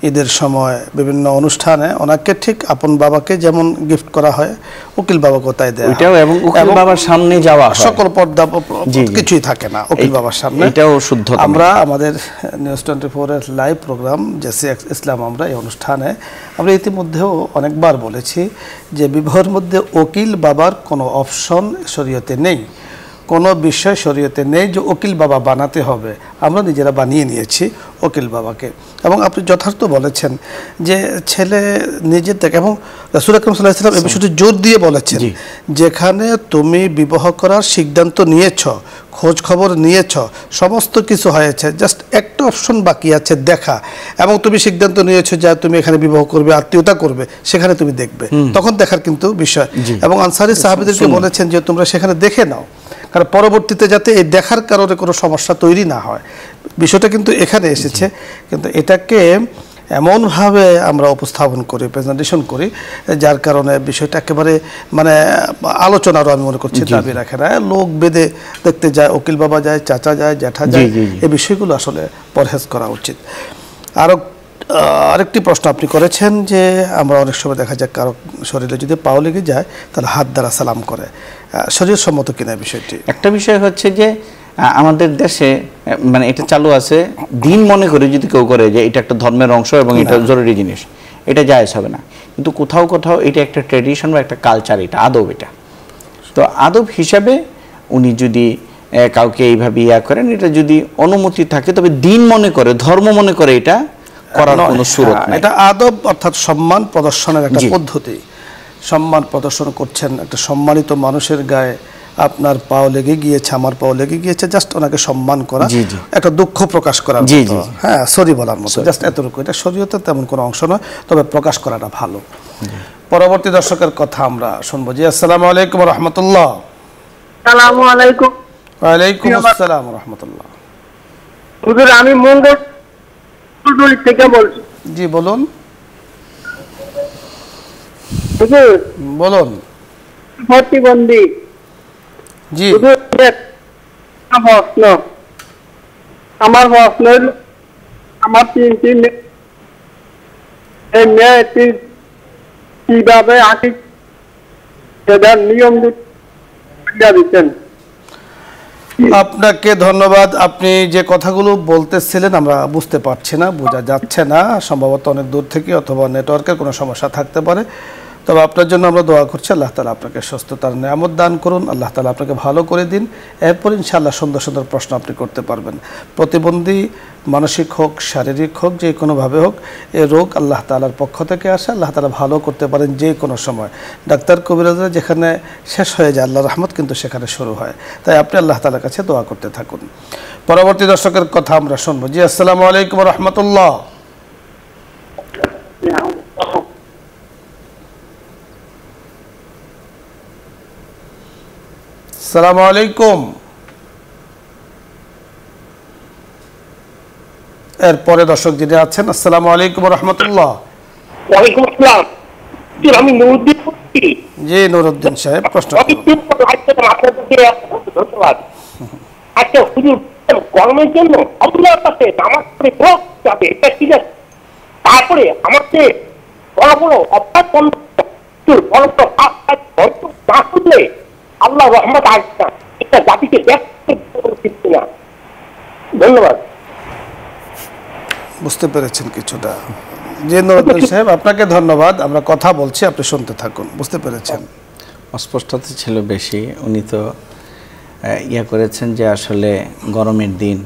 A: ঈদের সময় বিভিন্ন অনুষ্ঠানে ওনাকে ঠিক আপন বাবাকে যেমন গিফট করা হয় উকিল বাবাকে তাই দেয় এটাও এবং উকিল বাবার সামনে যাওয়া সকল পর্দা কিছুই থাকে না উকিল বাবার সামনে এটাও শুদ্ধ আমরা আমাদের নিউজ টোয়েন্টি ফোরের লাইভ প্রোগ্রাম জেসি ইসলাম আমরা এই অনুষ্ঠানে আমরা ইতিমধ্যেও অনেকবার বলেছি যে বিবাহের মধ্যে উকিল বাবার কোনো অপশন শরীয়তে নেই কোনো বিষয় শরীয়তে নেই যে ওকিল বাবা বানাতে হবে আমরা নিজেরা বানিয়ে নিয়েছি ওকিল বাবাকে এবং আপনি যথার্থ বলেছেন যে ছেলে নিজের থেকে এবং রাসুল আকরম সাল্লাহ ইসলাম এ বিষয়টি জোর দিয়ে বলেছেন যেখানে তুমি বিবাহ করার সিদ্ধান্ত নিয়েছ খোঁজ খবর নিয়েছ সমস্ত কিছু হয়েছে জাস্ট একটা অপশন বাকি আছে দেখা এবং তুমি সিদ্ধান্ত নিয়েছো যে তুমি এখানে বিবাহ করবে আত্মীয়তা করবে সেখানে তুমি দেখবে তখন দেখার কিন্তু বিষয় এবং আনসারি সাহাবিদেরকে বলেছেন যে তোমরা সেখানে দেখে নাও কারণ পরবর্তীতে যাতে এই দেখার কারণে কোনো সমস্যা তৈরি না হয় বিষয়টা কিন্তু এখানে এসেছে কিন্তু এটাকে এমনভাবে আমরা উপস্থাপন করি প্রেজেন্টেশন করি যার কারণে বিষয়টা একেবারে মানে আলোচনারও আমি মনে করছি দাবি রাখে না লোক বেদে দেখতে যায় ওকিল বাবা যায় চাচা যায় জ্যাঠা যায় এই বিষয়গুলো আসলে পরহেজ করা উচিত আরও আরেকটি প্রশ্ন আপনি করেছেন যে আমরা অনেক সময় দেখা যায় কারো শরীরে যদি পাও লেগে যায় তাহলে হাত দ্বারা সালাম করে শরীর সম্মত কিনা বিষয়টি একটা বিষয় হচ্ছে যে আমাদের দেশে
B: মানে এটা চালু আছে দিন মনে করে যদি কেউ করে যে এটা একটা ধর্মের অংশ এবং এটা জরুরি জিনিস এটা জায়জ হবে না কিন্তু কোথাও কোথাও এটা একটা ট্রেডিশন বা একটা কালচার এটা আদব এটা তো আদব হিসাবে উনি যদি কাউকে এইভাবে ইয়া করেন এটা
A: যদি অনুমতি থাকে
B: তবে দিন মনে করে ধর্ম মনে করে এটা করার কোনো সুরত হ্যাঁ, নাই এটা
A: আদব অর্থাৎ সম্মান প্রদর্শনের একটা পদ্ধতি সম্মান প্রদর্শন করছেন একটা সম্মানিত মানুষের গায়ে আপনার পাও লেগে গিয়েছে আমার পাও লেগে গিয়েছে জাস্ট ওনাকে সম্মান করা একটা দুঃখ প্রকাশ করা হ্যাঁ সরি বলার মতো জাস্ট এতটুকু এটা শরীয়তে তেমন কোনো অংশ নয় তবে প্রকাশ করাটা ভালো পরবর্তী দর্শকের কথা আমরা শুনবো জি আসসালাম আলাইকুম রহমতুল্লাহ আসসালামু আলাইকুম আসসালাম রহমতুল্লাহ আমি মঙ্গল কুলডুল থেকে বলছি জি বলুন বলুন প্রতিবন্ধী জি প্রশ্ন আমার প্রশ্ন আমার তিনটি কিভাবে আঁকি নিয়ম দিচ্ছেন আপনাকে ধন্যবাদ আপনি যে কথাগুলো বলতেছিলেন আমরা বুঝতে পারছি না বোঝা যাচ্ছে না সম্ভবত অনেক দূর থেকে অথবা নেটওয়ার্কের কোনো সমস্যা থাকতে পারে তবে আপনার জন্য আমরা দোয়া করছি আল্লাহ তালা আপনাকে সুস্থতার নিয়ামত দান করুন আল্লাহ তালা আপনাকে ভালো করে দিন এরপর ইনশাআল্লাহ সুন্দর সুন্দর প্রশ্ন আপনি করতে পারবেন প্রতিবন্ধী মানসিক হোক শারীরিক হোক যে কোনোভাবে হোক এ রোগ আল্লাহ তালার পক্ষ থেকে আসে আল্লাহ তালা ভালো করতে পারেন যে কোনো সময় ডাক্তার কবিরাজরা যেখানে শেষ হয়ে যায় আল্লাহ রহমত কিন্তু সেখানে শুরু হয় তাই আপনি আল্লাহ তালার কাছে দোয়া করতে থাকুন পরবর্তী দর্শকের কথা আমরা শুনবো জি আসসালামু আলাইকুম রহমতুল্লাহ আসসালামু আলাইকুম এরপরে দর্শক যিনি আছেন আসসালামু আলাইকুম রহমতুল্লাহ আমি জি সাহেব প্রশ্ন আচ্ছা, তারপরে আমাকে আল্লাহ রহমত আসবে একটা জাতিকে ধন্যবাদ বুঝতে পেরেছেন কিছুটা জেন্দ্রনাথন সাহেব আপনাকে ধন্যবাদ আমরা কথা বলছি আপনি শুনতে থাকুন বুঝতে পেরেছেন অস্পষ্টতা
B: ছিল বেশি উনি তো ইয়া করেছেন যে আসলে গরমের দিন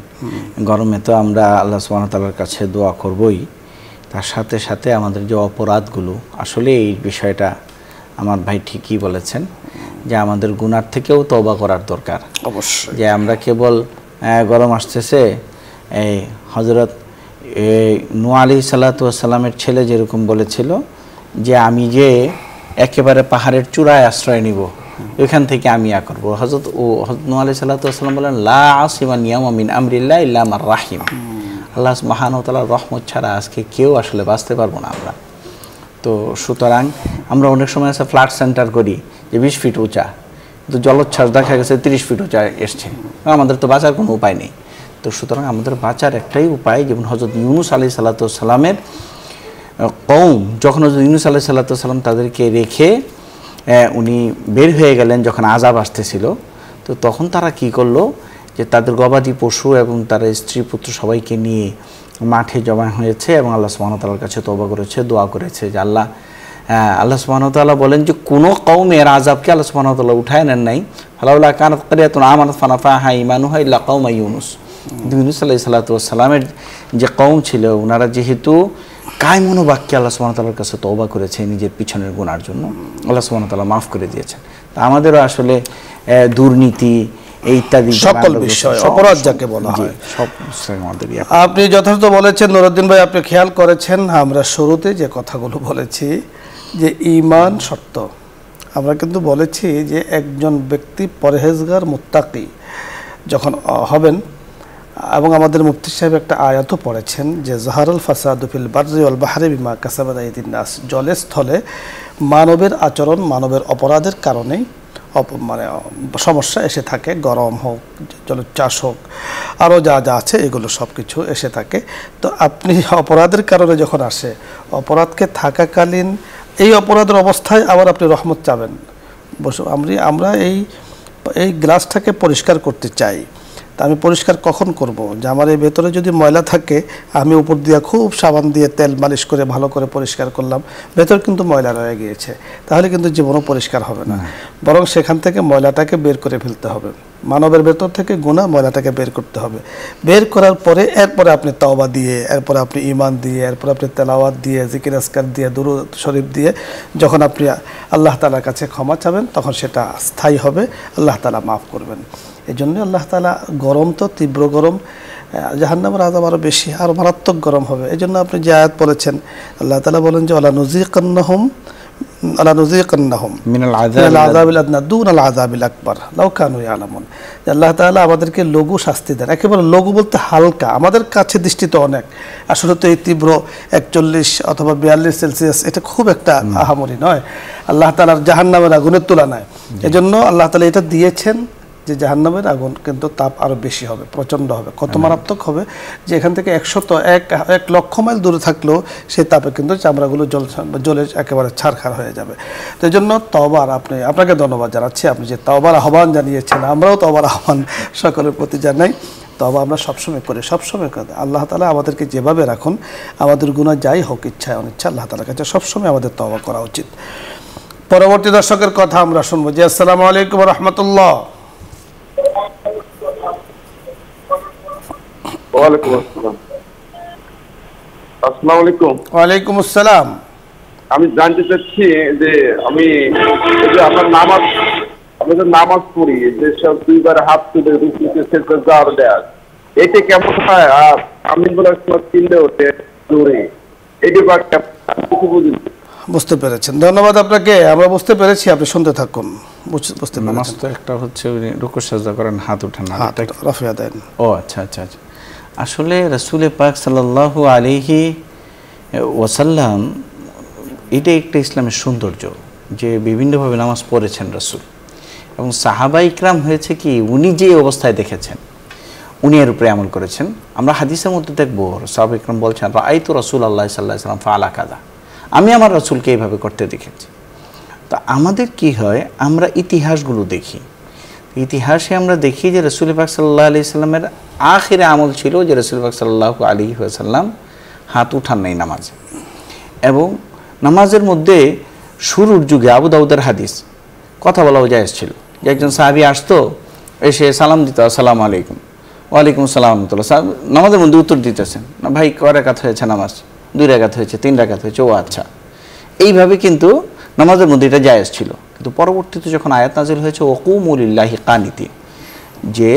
B: গরমে তো আমরা আল্লাহ সুবাহতালার কাছে দোয়া করবই তার সাথে সাথে আমাদের যে অপরাধগুলো আসলে এই বিষয়টা আমার ভাই ঠিকই বলেছেন যে আমাদের গুনার থেকেও তবা করার দরকার যে আমরা কেবল গরম আসতেছে এই হজরত নোয়ালি সাল্লাতামের ছেলে যেরকম বলেছিল যে আমি যে একেবারে পাহাড়ের চূড়ায় আশ্রয় নিব ওইখান থেকে আমি ইয়া করবো হজরত ও নু আলি সাল্লাহাম বলেন লা নিয়ামিন আমরিল্লা ইম আর রাহিম আল্লাহ মহানতাল্লাহ রহমত ছাড়া আজকে কেউ আসলে বাঁচতে পারবো না আমরা তো সুতরাং আমরা অনেক সময় আছে ফ্লাট সেন্টার করি যে বিশ ফিট উঁচা কিন্তু জলোচ্ছ্বাস দেখা গেছে তিরিশ ফিট উঁচা এসছে আমাদের তো বাঁচার কোনো উপায় নেই তো সুতরাং আমাদের বাঁচার একটাই উপায় যেমন হজরত ইউনুস আলি সাল্লাতামের কম যখন হজরত ইউনুস আলি সাল্লাতাম তাদেরকে রেখে উনি বের হয়ে গেলেন যখন আজাব আসতেছিল তো তখন তারা কি করলো যে তাদের গবাদি পশু এবং তারা স্ত্রী পুত্র সবাইকে নিয়ে মাঠে জমা হয়েছে এবং আল্লাহ তালার কাছে তবা করেছে দোয়া করেছে যে আল্লাহ হ্যাঁ, আল্লাহ সুবাহতাল্লাহ বলেন যে কোনো কৌমের আজাবকে আল্লাহ সুবাহতাল্লাহ উঠায় নেন নাই ফালাউল্লাহ কানত কারিয়াতুন আমানত ফানাফা হা ইমানু হা ইল্লা কৌমা ইউনুস ইউনুস আল্লাহ সাল্লাতামের যে কৌম ছিল ওনারা যেহেতু কায়মনো বাক্যে আল্লাহ সুবাহতাল্লাহর কাছে তওবা করেছে নিজের পিছনের গুণার জন্য আল্লাহ সুবাহতাল্লাহ মাফ করে দিয়েছেন তা আমাদেরও আসলে দুর্নীতি ইত্যাদি সকল বিষয় অপরাধ যাকে বলা হয়
A: আপনি যথার্থ বলেছেন নুরুদ্দিন ভাই আপনি খেয়াল করেছেন আমরা শুরুতে যে কথাগুলো বলেছি যে ইমান শর্ত আমরা কিন্তু বলেছি যে একজন ব্যক্তি পরহেজগার মোত্তাকি যখন হবেন এবং আমাদের মুফতি সাহেব একটা আয়াতও পড়েছেন যে জাহারুল ফাসাদুফিল বার্রি অল বাহারে বিমা কাসাবাদাইদিন নাস জলে স্থলে মানবের আচরণ মানবের অপরাধের কারণেই মানে সমস্যা এসে থাকে গরম হোক জলোচ্ছ্বাস হোক আরও যা যা আছে এগুলো সব কিছু এসে থাকে তো আপনি অপরাধের কারণে যখন আসে অপরাধকে থাকাকালীন এই অপরাধের অবস্থায় আবার আপনি রহমত চাবেন বসে আমরা এই এই গ্লাসটাকে পরিষ্কার করতে চাই তা আমি পরিষ্কার কখন করব যে আমার এই ভেতরে যদি ময়লা থাকে আমি উপর দিয়ে খুব সাবান দিয়ে তেল মালিশ করে ভালো করে পরিষ্কার করলাম ভেতর কিন্তু ময়লা রয়ে গিয়েছে তাহলে কিন্তু জীবনও পরিষ্কার হবে না হ্যাঁ। বরং সেখান থেকে ময়লাটাকে বের করে ফেলতে হবে মানবের ভেতর থেকে গুণা ময়লাটাকে বের করতে হবে বের করার পরে এরপরে আপনি তওবা দিয়ে এরপরে আপনি ইমান দিয়ে এরপরে আপনি তেলাওয়াত দিয়ে জিকির আসকার দিয়ে দুরু শরীফ দিয়ে যখন আপনি আল্লাহ তালার কাছে ক্ষমা চাবেন তখন সেটা স্থায়ী হবে আল্লাহ তালা মাফ করবেন এই জন্যই আল্লাহ তালা গরম তো তীব্র গরম জাহান্নামের আজাব আরও বেশি আরও মারাত্মক গরম হবে এই জন্য আপনি যে আয়াত বলেছেন আল্লাহ তালা বলেন যে আল্লাহ নজিকান্নাহম আল্লাহ নজিকান্নাহম আজাবিল আদনা দুন আল আজাবিল আকবর লৌকানু আলমন আল্লাহ তালা আমাদেরকে লঘু শাস্তি দেন একেবারে লঘু বলতে হালকা আমাদের কাছে দৃষ্টি তো অনেক আসলে তো এই তীব্র একচল্লিশ অথবা বিয়াল্লিশ সেলসিয়াস এটা খুব একটা আহামরি নয় আল্লাহ তালার জাহান্নামের আগুনের তুলনায় এজন্য আল্লাহ তালা এটা দিয়েছেন যে জাহান্নামের আগুন কিন্তু তাপ আরও বেশি হবে প্রচণ্ড হবে কত মারাত্মক হবে যে এখান থেকে একশত এক এক লক্ষ মাইল দূরে থাকলেও সেই তাপে কিন্তু চামড়াগুলো জল জলে একেবারে ছাড়খার হয়ে যাবে তো এই জন্য তবার আপনি আপনাকে ধন্যবাদ জানাচ্ছি আপনি যে তবার আহ্বান জানিয়েছেন আমরাও তবার আহ্বান সকলের প্রতি জানাই তবা আমরা সবসময় করি সবসময় করি আল্লাহ তালা আমাদেরকে যেভাবে রাখুন আমাদের গুণা যাই হোক ইচ্ছা অনিচ্ছা আল্লাহ তালার কাছে সবসময় আমাদের তবা করা উচিত পরবর্তী দর্শকের কথা আমরা শুনবো যে আসসালামু আলাইকুম রহমতুল্লাহ আমি জানতে চাচ্ছি যে আমি আমার নামাজ আমি যে নামাজ পড়ি যেসব দুইবার হাত তুলে রুকুতে সেটা দেয়
B: এটা কেমন হয় আর আমি বলে সময় তিনটে ওঠে জোরে এটি বা কেমন
A: বুঝতে পেরেছেন ধন্যবাদ আপনাকে আমরা বুঝতে পেরেছি আপনি শুনতে থাকুন বুঝতে পেরেছেন একটা হচ্ছে রুকু সাজা করেন হাত উঠেন ও আচ্ছা আচ্ছা
B: আচ্ছা আসলে রাসুল পাক সাল্লাহ আলিহি ওয়াসাল্লাম এটা একটা ইসলামের সৌন্দর্য যে বিভিন্নভাবে নামাজ পড়েছেন রসুল এবং সাহাবা ইকরাম হয়েছে কি উনি যে অবস্থায় দেখেছেন উনি এর উপরে আমল করেছেন আমরা হাদিসের মধ্যে দেখবো সাহাব ইকরাম বলছেন আই তো রসুল আল্লাহ সাল্লাহ সাল্লাম ফালা কাদা আমি আমার রসুলকে এইভাবে করতে দেখেছি তো আমাদের কি হয় আমরা ইতিহাসগুলো দেখি ইতিহাসে আমরা দেখি যে রসুল পাক সাল্লাহ আলি সাল্লামের আখেরে আমল ছিল যে রসুল পাক সাল্লাহ আলী সাল্লাম হাত উঠান নাই নামাজে এবং নামাজের মধ্যে শুরুর যুগে আবু দাউদের হাদিস কথা বলাও যায় এসেছিল যে একজন সাহাবি আসতো এসে সালাম দিত আসসালাম আলাইকুম ওয়ালাইকুম সালাম রহমতুল্লাহ নামাজের মধ্যে উত্তর দিতেছেন না ভাই ক রেখাত হয়েছে নামাজ দুই রেখাত হয়েছে তিন রেখাত হয়েছে ও আচ্ছা এইভাবে কিন্তু নামাজের মধ্যে এটা যায় ছিল কিন্তু পরবর্তীতে যখন আয়াত নাজিল হয়েছে ওকুমুলিল্লাহি কানিতি যে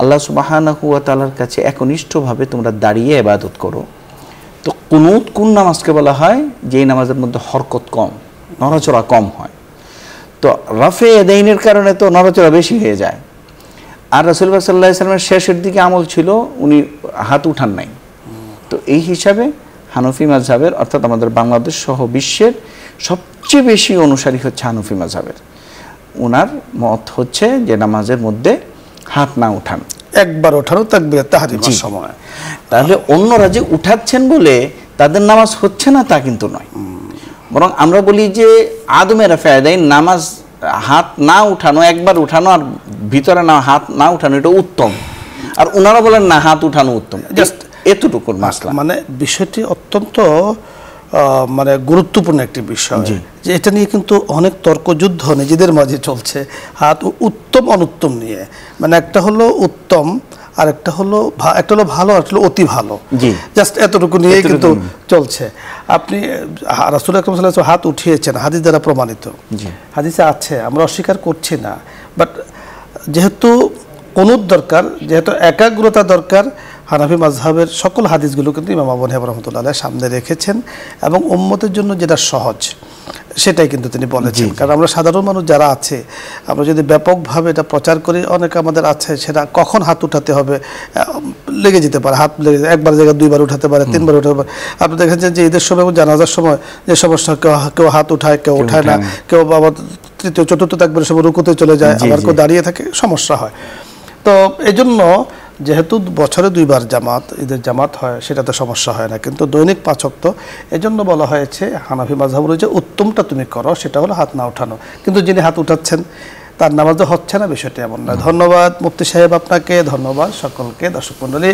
B: আল্লাহ সুবাহানাহুয়া তালার কাছে একনিষ্ঠভাবে তোমরা দাঁড়িয়ে এবাদত করো তো কুনুত কোন নামাজকে বলা হয় যেই নামাজের মধ্যে হরকত কম নড়াচড়া কম হয় তো রাফে এদাইনের কারণে তো নড়াচড়া বেশি হয়ে যায় আর রসুল্লাহ সাল্লাহ ইসলামের শেষের দিকে আমল ছিল উনি হাত উঠান নাই তো এই হিসাবে হানফি মাঝহাবের অর্থাৎ আমাদের বাংলাদেশ সহ বিশ্বের সব সবচেয়ে বেশি অনুসারী হচ্ছে হানুফি মাঝাবের ওনার মত হচ্ছে যে নামাজের মধ্যে হাত না উঠান একবার ওঠানো সময় তাহলে অন্যরা যে উঠাচ্ছেন বলে তাদের নামাজ হচ্ছে না তা কিন্তু নয় বরং আমরা বলি যে আদমেরা ফায়দাই নামাজ হাত না উঠানো একবার উঠানো আর ভিতরে না হাত না উঠানো এটা উত্তম আর ওনারা বলেন না হাত উঠানো উত্তম জাস্ট এতটুকুর মাসলা
A: মানে বিষয়টি অত্যন্ত মানে গুরুত্বপূর্ণ একটি বিষয় যে এটা নিয়ে কিন্তু অনেক তর্কযুদ্ধ নিজেদের মাঝে চলছে আর উত্তম অনুত্তম নিয়ে মানে একটা হলো উত্তম আর একটা হলো একটা হলো ভালো আর অতি ভালো জাস্ট এতটুকু নিয়ে কিন্তু চলছে আপনি রাসুল আকরম সাল্লাহ হাত উঠিয়েছেন হাদিস দ্বারা প্রমাণিত হাদিসে আছে আমরা অস্বীকার করছি না বাট যেহেতু কোন দরকার যেহেতু একাগ্রতা দরকার হানাফি মাজহাবের সকল হাদিসগুলো কিন্তু ইমাম আবু হানিফা রহমতুল্লাহ সামনে রেখেছেন এবং উম্মতের জন্য যেটা সহজ সেটাই কিন্তু তিনি বলেছেন কারণ আমরা সাধারণ মানুষ যারা আছে আমরা যদি ব্যাপকভাবে এটা প্রচার করি অনেকে আমাদের আছে সেটা কখন হাত উঠাতে হবে লেগে যেতে পারে হাত লেগে একবার জায়গায় দুইবার উঠাতে পারে তিনবার উঠাতে পারে আপনি দেখেছেন যে ঈদের সময় এবং জানাজার সময় যে সমস্যা কেউ কেউ হাত উঠায় কেউ উঠায় না কেউ আবার তৃতীয় চতুর্থ একবার সময় রুকুতে চলে যায় আবার কেউ দাঁড়িয়ে থাকে সমস্যা হয় তো এজন্য যেহেতু বছরে দুইবার জামাত ঈদের জামাত হয় সেটাতে সমস্যা হয় না কিন্তু দৈনিক পাঁচক্ত এজন্য বলা হয়েছে হানাফি মাঝহাব রয়েছে উত্তমটা তুমি করো সেটা হলো হাত না উঠানো কিন্তু যিনি হাত উঠাচ্ছেন তার নামাজও হচ্ছে না বিষয়টি এমন না ধন্যবাদ মুফতি সাহেব আপনাকে ধন্যবাদ সকলকে দর্শক মণ্ডলী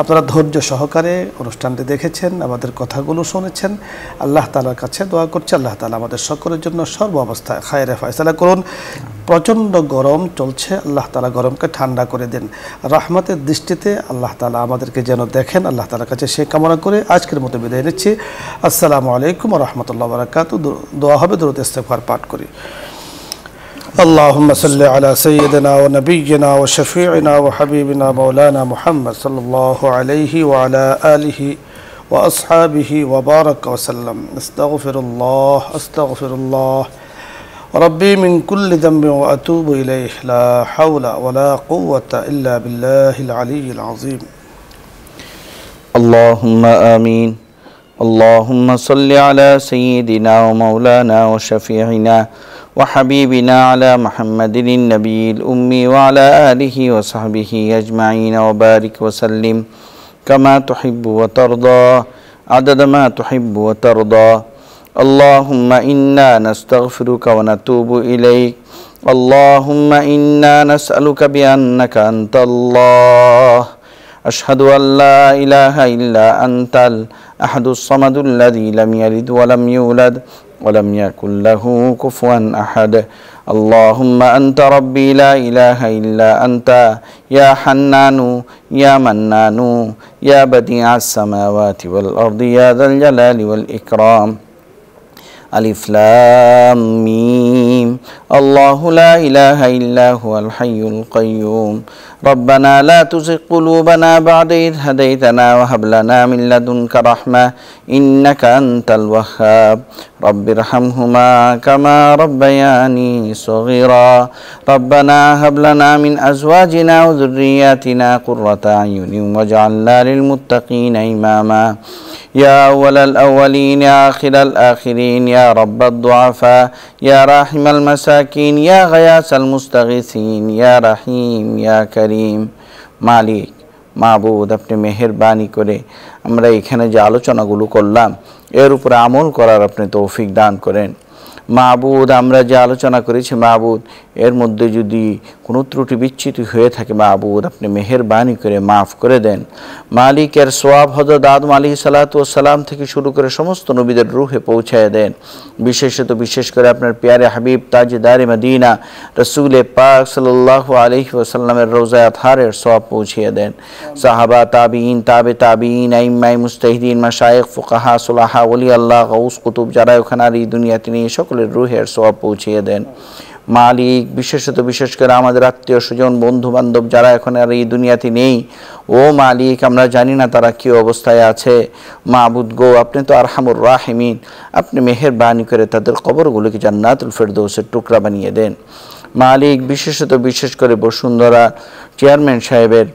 A: আপনারা ধৈর্য সহকারে অনুষ্ঠানটি দেখেছেন আমাদের কথাগুলো শুনেছেন আল্লাহ তালার কাছে দোয়া করছে আল্লাহ তালা আমাদের সকলের জন্য সর্ব অবস্থায় খায়রে ফায়সালা করুন প্রচণ্ড গরম চলছে আল্লাহ তালা গরমকে ঠান্ডা করে দেন রাহমাতের দৃষ্টিতে আল্লাহ তালা আমাদেরকে যেন দেখেন আল্লাহ তালার কাছে সে কামনা করে আজকের মতো বিদায় নিচ্ছি আসসালামু আলাইকুম রহমতুল্লাহ বারাকাত দোয়া হবে দূরত ইস্তেফার পাঠ করি اللهم صل على سيدنا ونبينا وشفيعنا وحبيبنا مولانا محمد صلى الله عليه وعلى آله وأصحابه وبارك وسلم استغفر الله استغفر الله ربي من كل ذنب وأتوب إليه لا حول ولا قوة إلا بالله العلي العظيم
B: اللهم آمين اللهم صل على سيدنا ومولانا وشفيعنا وحبيبنا على محمد النبي الأمي وعلى آله وصحبه أجمعين وبارك وسلم كما تحب وترضى عدد ما تحب وترضى اللهم إنا نستغفرك ونتوب إليك اللهم إنا نسألك بأنك أنت الله أشهد أن لا إله إلا أنت الأحد الصمد الذي لم يلد ولم يولد ولم يكن له كفوا أحد اللهم أنت ربي لا إله إلا أنت يا حنان يا منان يا بديع السماوات والأرض يا ذا الجلال والإكرام ألف لام ميم الله لا إله إلا هو الحي القيوم ربنا لا تزغ قلوبنا بعد إذ هديتنا وهب لنا من لدنك رحمة إنك أنت الوهاب رب ارحمهما كما ربياني صغيرا ربنا هب لنا من أزواجنا وذرياتنا قرة أعين واجعلنا للمتقين إماما يا أول الأولين يا آخر الآخرين يا رب الضعفاء يا راحم المساكين يا غياث المستغيثين يا رحيم يا كريم مالك মাহবুদ আপনি মেহেরবানি করে আমরা এখানে যে আলোচনাগুলো করলাম এর উপরে আমল করার আপনি তৌফিক দান করেন মাবুদ আমরা যে আলোচনা করেছি মাবুদ এর মধ্যে যদি কোনো ত্রুটি বিচ্ছিতি হয়ে থাকে মাবুদ আপনি মেহেরবানি করে মাফ করে দেন মালিকের সোয়াব হজরত আদম আলী সালাম থেকে শুরু করে সমস্ত নবীদের রুহে পৌঁছায় দেন বিশেষত বিশেষ করে আপনার পিয়ারে হাবিব তাজদারে মদিনা রসুল পাক সাল্লাহ আলহি ওসাল্লামের রোজায় আথারের সোয়াব পৌঁছিয়ে দেন সাহাবা তাবিন তাবে তাবিন আইমাই মুস্তাহিদিন মাশায়েক ফুকাহা সোলাহা ওলি আল্লাহ কৌস কুতুব যারা ওখানে এই দুনিয়া তিনি এসব সকলের রুহের সোয়াব পৌঁছিয়ে দেন মালিক বিশেষত বিশেষ করে আমাদের আত্মীয় স্বজন বন্ধু বান্ধব যারা এখন আর এই দুনিয়াতে নেই ও মালিক আমরা জানি না তারা কি অবস্থায় আছে মাহবুদ গো আপনি তো আরহামুর রাহিমিন আপনি মেহেরবানি করে তাদের কবরগুলোকে জান্নাতুল ফেরদৌসের টুকরা বানিয়ে দেন মালিক বিশেষত বিশেষ করে বসুন্ধরা চেয়ারম্যান সাহেবের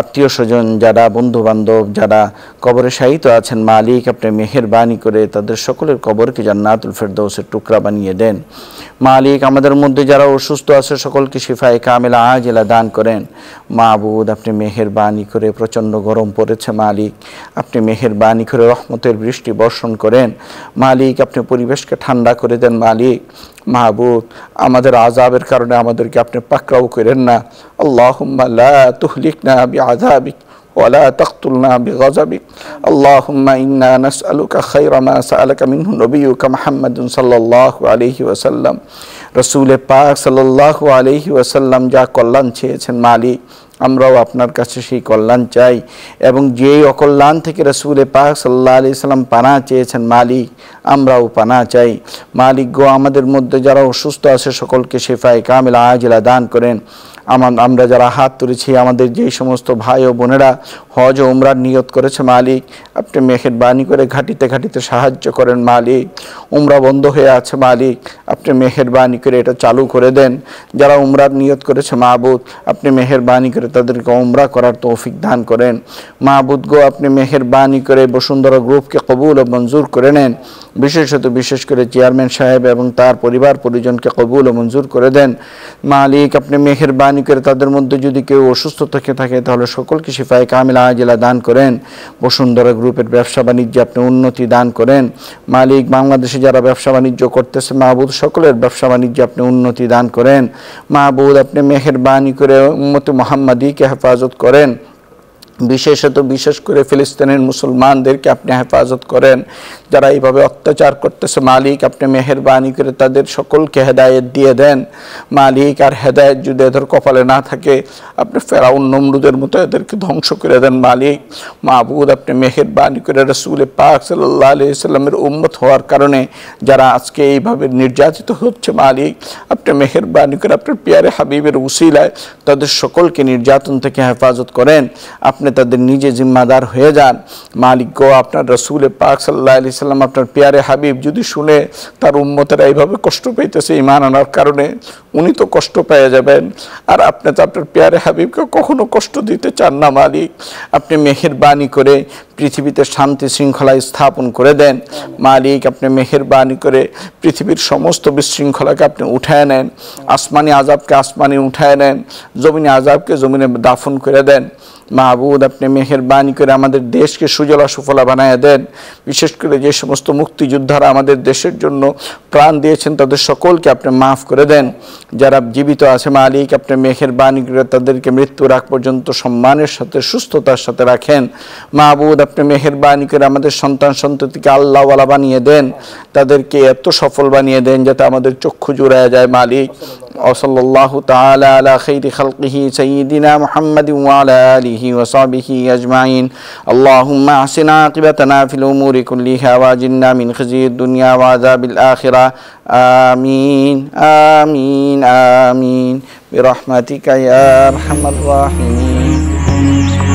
B: আত্মীয় স্বজন যারা বন্ধু বান্ধব যারা কবরে শাহিত আছেন মালিক আপনি মেহরবানি করে তাদের সকলের কবরকে জান্নাতুল ফেরদৌসের টুকরা বানিয়ে দেন মালিক আমাদের মধ্যে যারা অসুস্থ আছে সকলকে শিফায় কামেলা আজেলা দান করেন মাহবুদ আপনি মেহরবানি করে প্রচণ্ড গরম পড়েছে মালিক আপনি মেহরবানি করে রহমতের বৃষ্টি বর্ষণ করেন মালিক আপনি পরিবেশকে ঠান্ডা করে দেন মালিক মাহবুদ আমাদের আজাবের কারণে আমাদেরকে আপনি পাকড়াও করেন না আল্লাহ তুহলিক وقنا بعذابك ولا تقتلنا بغضبك اللهم إنا نسألك خير ما سألك منه نبيك محمد صلى الله عليه وسلم رسول পাক সাল্লাহ আলহি ওয়াসাল্লাম যা কল্যাণ চেয়েছেন মালিক আমরাও আপনার কাছে সেই কল্যাণ চাই এবং যেই অকল্যাণ থেকে রসুল পাক সাল্লা আলি সাল্লাম পানা চেয়েছেন মালিক আমরাও পানা চাই মালিক গো আমাদের মধ্যে যারা অসুস্থ আছে সকলকে শেফায় কামিলা আজলা দান করেন আমার আমরা যারা হাত তুলেছি আমাদের যেই সমস্ত ভাই ও বোনেরা হজ ও উমরার নিয়ত করেছে মালিক আপনি মেঘের বাণী করে ঘাটিতে ঘাটিতে সাহায্য করেন মালিক উমরা বন্ধ হয়ে আছে মালিক আপনি মেঘের বাণী করে এটা চালু করে দেন যারা উমরার নিয়ত করেছে মাহবুদ আপনি মেহের বাণী করে তাদেরকে উমরা করার তৌফিক দান করেন মাহবুদ গো আপনি মেহের বাণী করে বসুন্ধরা গ্রুপকে কবুল ও মঞ্জুর করে নেন বিশেষত বিশেষ করে চেয়ারম্যান সাহেব এবং তার পরিবার পরিজনকে কবুল ও মঞ্জুর করে দেন মালিক আপনি মেহেরবানি করে তাদের মধ্যে যদি কেউ অসুস্থ থেকে থাকে তাহলে সকলকে সিফাই কামিল আজেলা দান করেন বসুন্ধরা গ্রুপের ব্যবসা বাণিজ্যে আপনি উন্নতি দান করেন মালিক বাংলাদেশে যারা ব্যবসা বাণিজ্য করতেছে মাহবুদ সকলের ব্যবসা বাণিজ্যে আপনি উন্নতি দান করেন মাহবুদ আপনি মেহেরবানি করে উম্মতে মোহাম্মদীকে হেফাজত করেন বিশেষত বিশেষ করে ফিলিস্তিনের মুসলমানদেরকে আপনি হেফাজত করেন যারা এইভাবে অত্যাচার করতেছে মালিক আপনি মেহরবানি করে তাদের সকলকে হেদায়েত দিয়ে দেন মালিক আর হেদায়ত যদি এদের কপালে না থাকে আপনি ফেরাউন নমরুদের মতো এদেরকে ধ্বংস করে দেন মালিক মাহবুদ আপনি মেহরবানি করে রসুল পাক সাল্লাহ আলি ইসলামের উম্মত হওয়ার কারণে যারা আজকে এইভাবে নির্যাতিত হচ্ছে মালিক আপনি মেহরবানি করে আপনার পিয়ারে হাবিবের উসিলায় তাদের সকলকে নির্যাতন থেকে হেফাজত করেন আপনি আপনি তাদের নিজে জিম্মাদার হয়ে যান মালিক গো আপনার রসুল পাক সাল্লাহ আলি সাল্লাম আপনার পেয়ারে হাবিব যদি শুনে তার উম্মতেরা এইভাবে কষ্ট পেতেছে ইমান আনার কারণে উনি তো কষ্ট পেয়ে যাবেন আর আপনি তো আপনার পেয়ারে হাবিবকে কখনো কষ্ট দিতে চান না মালিক আপনি মেহেরবানি করে পৃথিবীতে শান্তি শৃঙ্খলা স্থাপন করে দেন মালিক আপনি মেহেরবানি করে পৃথিবীর সমস্ত বিশৃঙ্খলাকে আপনি উঠায় নেন আসমানি আজাবকে আসমানি উঠায় নেন জমিনে আজাবকে জমিনে দাফন করে দেন মাহবুদ আপনি মেহরবানি করে আমাদের দেশকে সুজলা সুফলা বানায় দেন বিশেষ করে যে সমস্ত মুক্তিযোদ্ধারা আমাদের দেশের জন্য প্রাণ দিয়েছেন তাদের সকলকে আপনি মাফ করে দেন যারা জীবিত আছে মালিক আপনি মেহরবানি করে তাদেরকে মৃত্যু রাখ পর্যন্ত সম্মানের সাথে সুস্থতার সাথে রাখেন মাহবুদ আপনি মেহরবানি করে আমাদের সন্তান সন্ততিকে আল্লাহওয়ালা বানিয়ে দেন তাদেরকে এত সফল বানিয়ে দেন যাতে আমাদের চক্ষু জুড়ায় যায় মালিক وصلى الله تعالى على خير خلقه سيدنا محمد وعلى آله وصحبه أجمعين اللهم أحسن عاقبتنا في الأمور كلها واجلنا من خزي الدنيا وعذاب الآخرة آمين آمين آمين برحمتك يا أرحم الراحمين